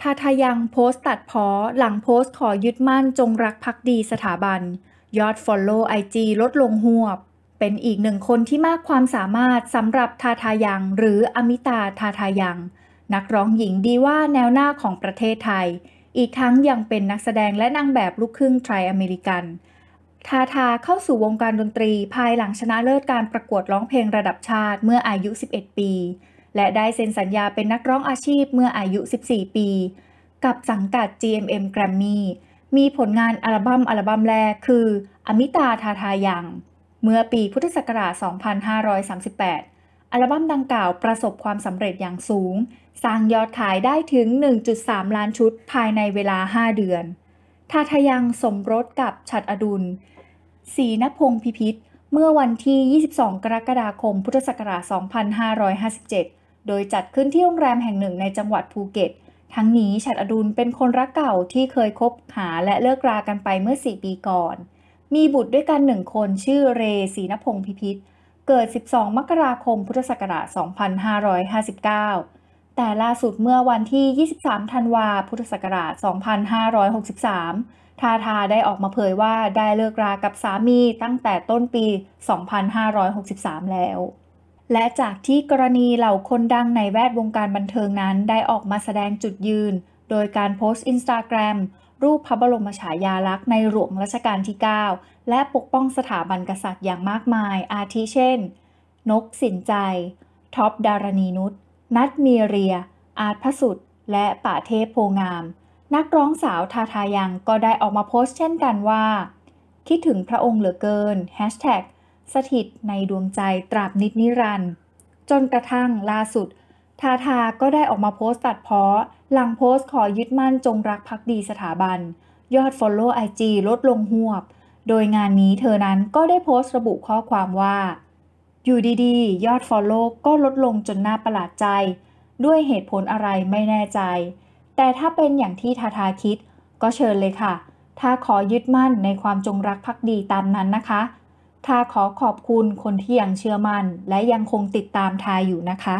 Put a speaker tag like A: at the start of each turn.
A: ทาทายังโพสต์ตัดพ้อหลังโพสต์ขอยึดมั่นจงรักพักดีสถาบัน ยอดฟอลโล่ไอจีลดลงหวบ เป็นอีกหนึ่งคนที่มากความสามารถสำหรับทาทายัง หรืออมิตาทาทายัง นักร้องหญิงดีว่าแนวหน้าของประเทศไทย อีกทั้งยังเป็นนักแสดงและนางแบบลูกครึ่งไทยอเมริกัน ทาทาเข้าสู่วงการดนตรีภายหลังชนะเลิศการประกวดร้องเพลงระดับชาติเมื่ออายุ 11 ปีและได้เซ็นสัญญาเป็นนักร้องอาชีพเมื่ออายุ 14 ปี กับสังกัด GMM Grammy มีผลงานอัลบั้มอัลบั้มแรกคือ อมิตาทาทายัง เมื่อปีพุทธศักราช 2538 อัลบั้มดังกล่าวประสบความสำเร็จอย่างสูง สร้างยอดขายได้ถึง 1.3 ล้านชุดภายในเวลา 5 เดือน ทาทายังสมรสกับฉัดอดุลศีนพงพิพิธเมื่อวันที่ 22 กรกฎาคมพุทธศักราช2557โดยจัดขึ้นที่โรงแรมแห่งหนึ่งในจังหวัดภูเก็ต ทั้งนี้ฉัดอดุลเป็นคนรักเก่าที่เคยคบหาและเลิกรากันไปเมื่อ 4 ปีก่อน มีบุตรด้วยกันหนึ่งคนชื่อเรศีนพงศ์พิพิธ เกิด 12 มกราคมพุทธศักราช 2559 แต่ล่าสุดเมื่อวันที่ 23 ธันวาพุทธศักราช 2563 ทาทาได้ออกมาเผยว่าได้เลิกรากับสามีตั้งแต่ต้นปี 2563 แล้วและจากที่กรณีเหล่าคนดังในแวดวงการบันเทิงนั้นได้ออกมาแสดงจุดยืน โดยการโพสต์อินสตาแกรมรูปพระบรมฉายาลักษณ์ในหลวงรัชกาลที่ 9 และปกป้องสถาบันกษัตริย์อย่างมากมาย อาทิเช่น นกสินใจ ท็อปดารณีนุชนัทมีเรีย อาร์ตพสุดและป่าเทพโพงาม นักร้องสาวทาทายังก็ได้ออกมาโพสต์เช่นกันว่า คิดถึงพระองค์เหลือเกินแฮชแท็กสถิตในดวงใจตราบนิดนิรันดร์จนกระทั่งล่าสุด ทาทาก็ได้ออกมาโพสต์ตัดเพาอหลังโพสต์ขอยึดมั่นจงรักภักดีสถาบัน ยอด Follow IG ลดลงหวบ โดยงานนี้เธอนั้นก็ได้โพสต์ระบุข้อความว่า อยู่ดีๆยอด Follow ก็ลดลงจนน่าประหลาดใจ ด้วยเหตุผลอะไรไม่แน่ใจ แต่ถ้าเป็นอย่างที่ทาทาคิด ก็เชิญเลยค่ะ ถ้าขอยึดมั่นในความจงรักภักดีตามนั้นนะคะทาขอขอบคุณคนที่ยังเชื่อมั่นและยังคงติดตามทาอยู่นะคะ